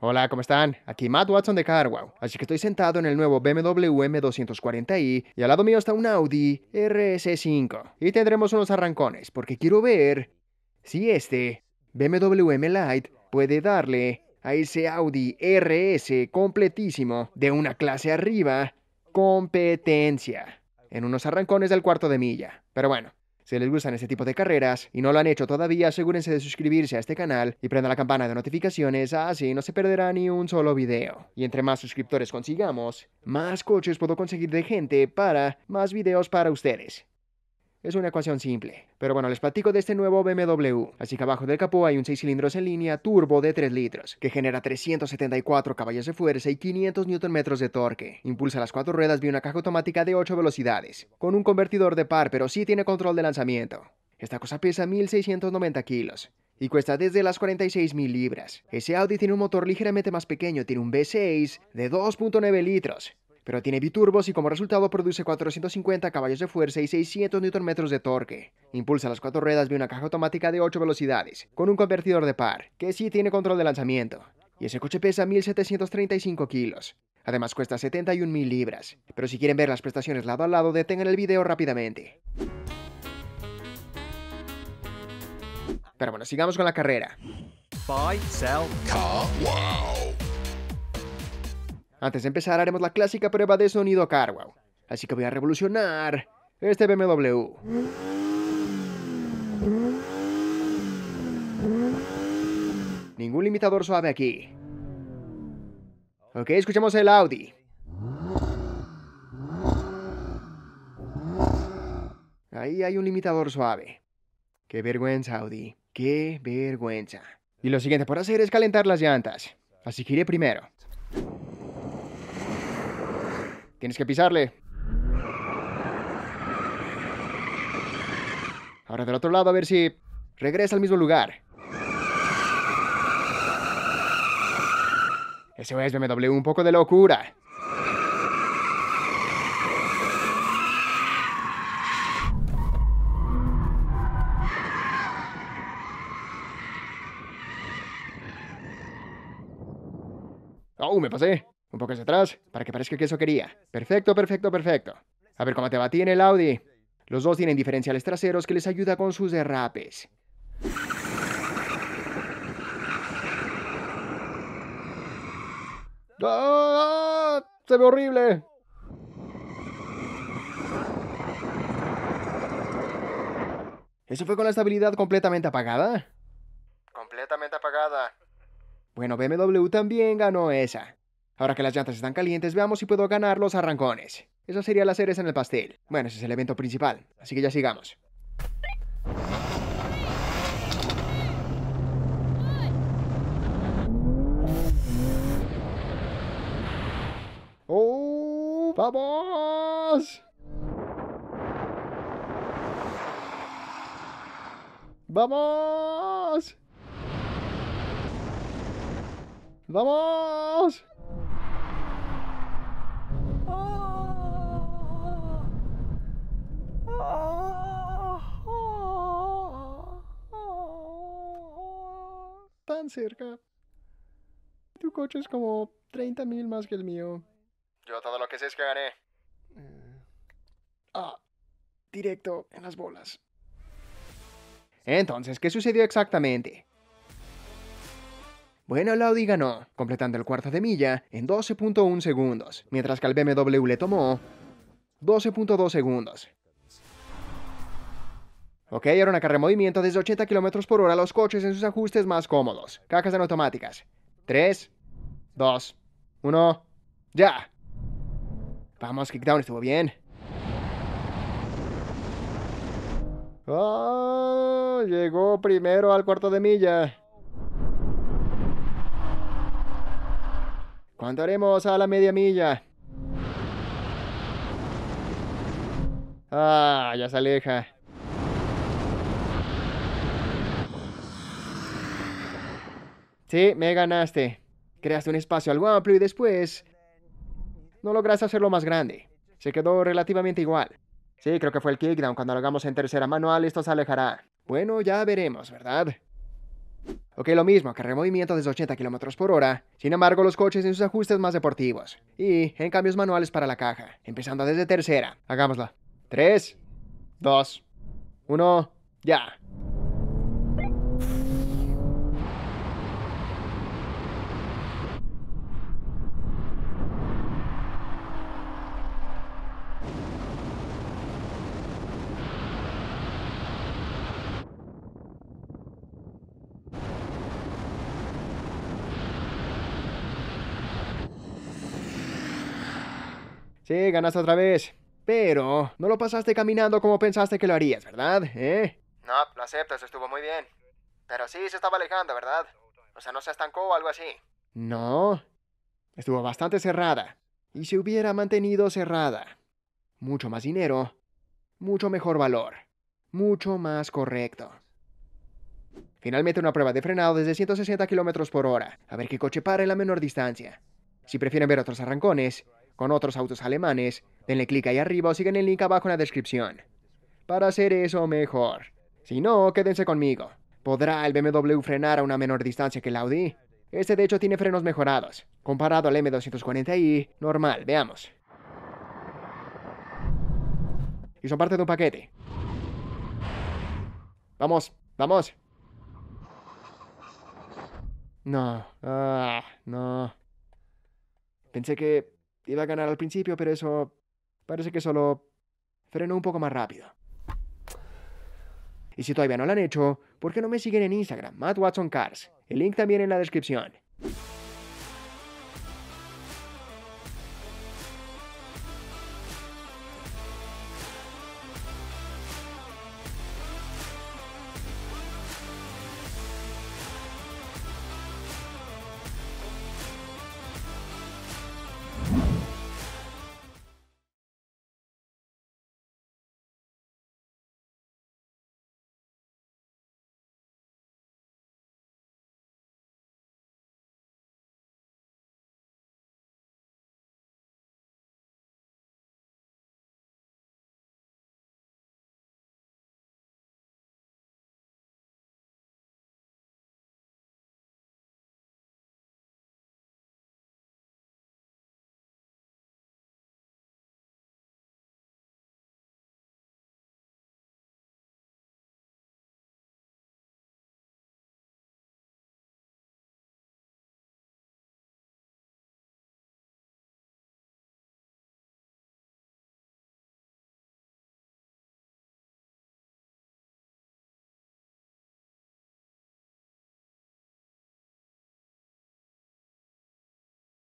Hola, ¿cómo están? Aquí Matt Watson de Carwow. Así que estoy sentado en el nuevo BMW M240i y al lado mío está un Audi RS5. Y tendremos unos arrancones porque quiero ver si este BMW M Lite puede darle a ese Audi RS completísimo de una clase arriba competencia en unos arrancones del cuarto de milla. Pero bueno, si les gustan este tipo de carreras y no lo han hecho todavía, asegúrense de suscribirse a este canal y prenda la campana de notificaciones, así no se perderá ni un solo video. Y entre más suscriptores consigamos, más coches puedo conseguir de gente para más videos para ustedes. Es una ecuación simple. Pero bueno, les platico de este nuevo BMW. Así que abajo del capó hay un 6 cilindros en línea turbo de 3 litros, que genera 374 caballos de fuerza y 500 Nm de torque. Impulsa las cuatro ruedas vía una caja automática de 8 velocidades, con un convertidor de par, pero sí tiene control de lanzamiento. Esta cosa pesa 1690 kilos y cuesta desde las 46.000 libras. Ese Audi tiene un motor ligeramente más pequeño, tiene un V6 de 2.9 litros pero tiene biturbos y como resultado produce 450 caballos de fuerza y 600 Nm de torque. Impulsa las cuatro ruedas de una caja automática de 8 velocidades, con un convertidor de par, que sí tiene control de lanzamiento. Y ese coche pesa 1.735 kilos. Además cuesta 71.000 libras. Pero si quieren ver las prestaciones lado a lado, detengan el video rápidamente. Pero bueno, sigamos con la carrera. Buy, sell, car, wow. Antes de empezar haremos la clásica prueba de sonido Carwow. Así que voy a revolucionar este BMW. Ningún limitador suave aquí. Ok, escuchemos el Audi. Ahí hay un limitador suave. Qué vergüenza, Audi. Qué vergüenza. Y lo siguiente por hacer es calentar las llantas. Así que iré primero. Tienes que pisarle. Ahora del otro lado a ver si regresa al mismo lugar. Ese me BMW, un poco de locura. Oh, me pasé. Un poco hacia atrás, para que parezca que eso quería. Perfecto, perfecto, perfecto. A ver cómo te va tiene el Audi. Los dos tienen diferenciales traseros que les ayuda con sus derrapes. ¡Ah! ¡Se ve horrible! ¿Eso fue con la estabilidad completamente apagada? Completamente apagada. Bueno, BMW también ganó esa. Ahora que las llantas están calientes, veamos si puedo ganar los arrancones. Eso sería las cereza en el pastel. Bueno, ese es el evento principal, así que ya sigamos. ¡Oh! ¡Vamos! ¡Vamos! ¡Vamos! Tan cerca. Tu coche es como 30.000 más que el mío. Yo todo lo que sé es que gané. Eh, ah, directo en las bolas. Entonces, ¿qué sucedió exactamente? Bueno, el Audi ganó, completando el cuarto de milla en 12.1 segundos, mientras que al BMW le tomó 12.2 segundos. Ok, era una carrera de movimiento desde 80 km por hora los coches en sus ajustes más cómodos. Cajas en automáticas. 3, 2, 1, ya. Vamos, Kickdown estuvo bien. Oh, llegó primero al cuarto de milla. ¿Cuánto haremos a la media milla? Ah, ya se aleja. Sí, me ganaste. Creaste un espacio algo amplio y después no lograste hacerlo más grande. Se quedó relativamente igual. Sí, creo que fue el kickdown. Cuando lo hagamos en tercera manual, esto se alejará. Bueno, ya veremos, ¿verdad? Ok, lo mismo, que removimiento desde 80 km por hora. Sin embargo, los coches en sus ajustes más deportivos. Y en cambios manuales para la caja. Empezando desde tercera. Hagámoslo. 3, 2, 1, ya. Sí, ganaste otra vez. Pero no lo pasaste caminando como pensaste que lo harías, ¿verdad? ¿Eh? No, lo acepto, eso estuvo muy bien. Pero sí, se estaba alejando, ¿verdad? O sea, no se estancó o algo así. No. Estuvo bastante cerrada. Y se hubiera mantenido cerrada. Mucho más dinero. Mucho mejor valor. Mucho más correcto. Finalmente una prueba de frenado desde 160 km por hora. A ver qué coche para en la menor distancia. Si prefieren ver otros arrancones, con otros autos alemanes, denle clic ahí arriba o sigan el link abajo en la descripción. Para hacer eso mejor. Si no, quédense conmigo. ¿Podrá el BMW frenar a una menor distancia que el Audi? Este de hecho tiene frenos mejorados, comparado al M240i normal, veamos. Y son parte de un paquete. Vamos, vamos. No, ah, no. Pensé que iba a ganar al principio, pero eso parece que solo frenó un poco más rápido. Y si todavía no lo han hecho, ¿por qué no me siguen en Instagram, Matt Watson Cars? El link también en la descripción.